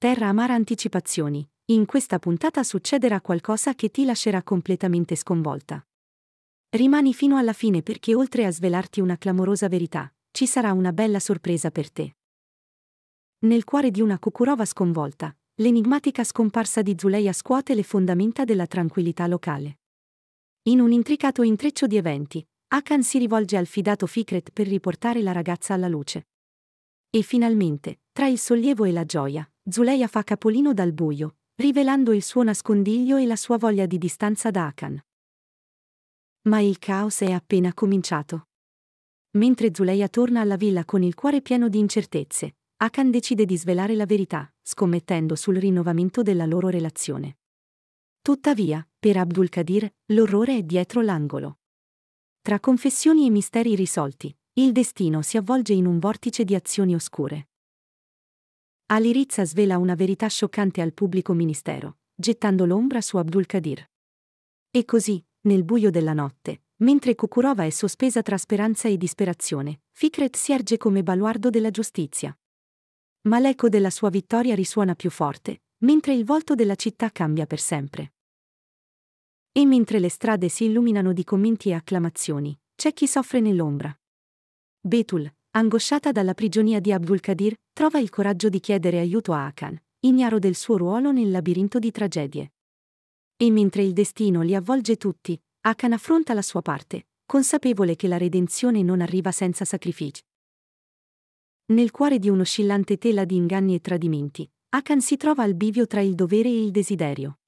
Terra Amara Anticipazioni. In questa puntata succederà qualcosa che ti lascerà completamente sconvolta. Rimani fino alla fine perché oltre a svelarti una clamorosa verità, ci sarà una bella sorpresa per te. Nel cuore di una cucurova sconvolta, l'enigmatica scomparsa di Zuleia scuote le fondamenta della tranquillità locale. In un intricato intreccio di eventi, Akan si rivolge al fidato Fikret per riportare la ragazza alla luce. E finalmente, tra il sollievo e la gioia, Zuleia fa capolino dal buio, rivelando il suo nascondiglio e la sua voglia di distanza da Akan. Ma il caos è appena cominciato. Mentre Zuleia torna alla villa con il cuore pieno di incertezze, Akan decide di svelare la verità, scommettendo sul rinnovamento della loro relazione. Tuttavia, per Abdul Kadir, l'orrore è dietro l'angolo. Tra confessioni e misteri risolti, il destino si avvolge in un vortice di azioni oscure. Alirizza svela una verità scioccante al pubblico ministero, gettando l'ombra su Abdul Qadir. E così, nel buio della notte, mentre Kukurova è sospesa tra speranza e disperazione, Fikret si erge come baluardo della giustizia. Ma l'eco della sua vittoria risuona più forte, mentre il volto della città cambia per sempre. E mentre le strade si illuminano di commenti e acclamazioni, c'è chi soffre nell'ombra. Betul, angosciata dalla prigionia di Abdul Qadir, trova il coraggio di chiedere aiuto a Akan, ignaro del suo ruolo nel labirinto di tragedie. E mentre il destino li avvolge tutti, Akan affronta la sua parte, consapevole che la redenzione non arriva senza sacrifici. Nel cuore di un'oscillante tela di inganni e tradimenti, Akan si trova al bivio tra il dovere e il desiderio.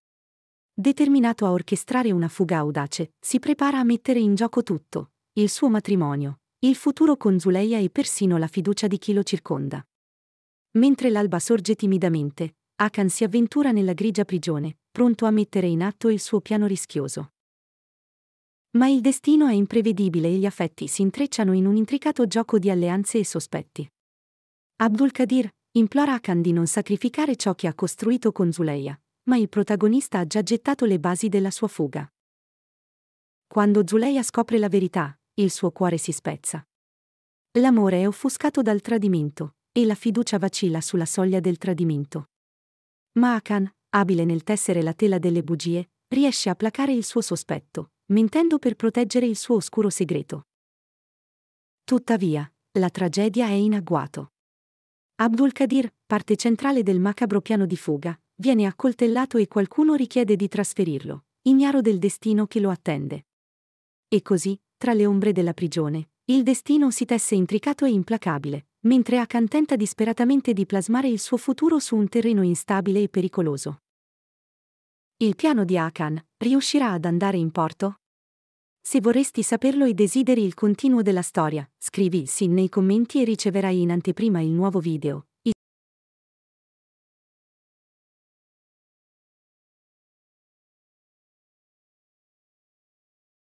Determinato a orchestrare una fuga audace, si prepara a mettere in gioco tutto, il suo matrimonio, il futuro con Zuleia e persino la fiducia di chi lo circonda. Mentre l'alba sorge timidamente, Akan si avventura nella grigia prigione, pronto a mettere in atto il suo piano rischioso. Ma il destino è imprevedibile e gli affetti si intrecciano in un intricato gioco di alleanze e sospetti. Abdul Qadir implora Akan di non sacrificare ciò che ha costruito con Zuleia, ma il protagonista ha già gettato le basi della sua fuga. Quando Zuleia scopre la verità, il suo cuore si spezza. L'amore è offuscato dal tradimento, e la fiducia vacilla sulla soglia del tradimento. Ma Akan, abile nel tessere la tela delle bugie, riesce a placare il suo sospetto, mentendo per proteggere il suo oscuro segreto. Tuttavia, la tragedia è in agguato. Abdul Qadir, parte centrale del macabro piano di fuga, viene accoltellato e qualcuno richiede di trasferirlo, ignaro del destino che lo attende. E così, tra le ombre della prigione, il destino si tesse intricato e implacabile, mentre Akan tenta disperatamente di plasmare il suo futuro su un terreno instabile e pericoloso. Il piano di Akan riuscirà ad andare in porto? Se vorresti saperlo e desideri il continuo della storia, scrivi sì nei commenti e riceverai in anteprima il nuovo video.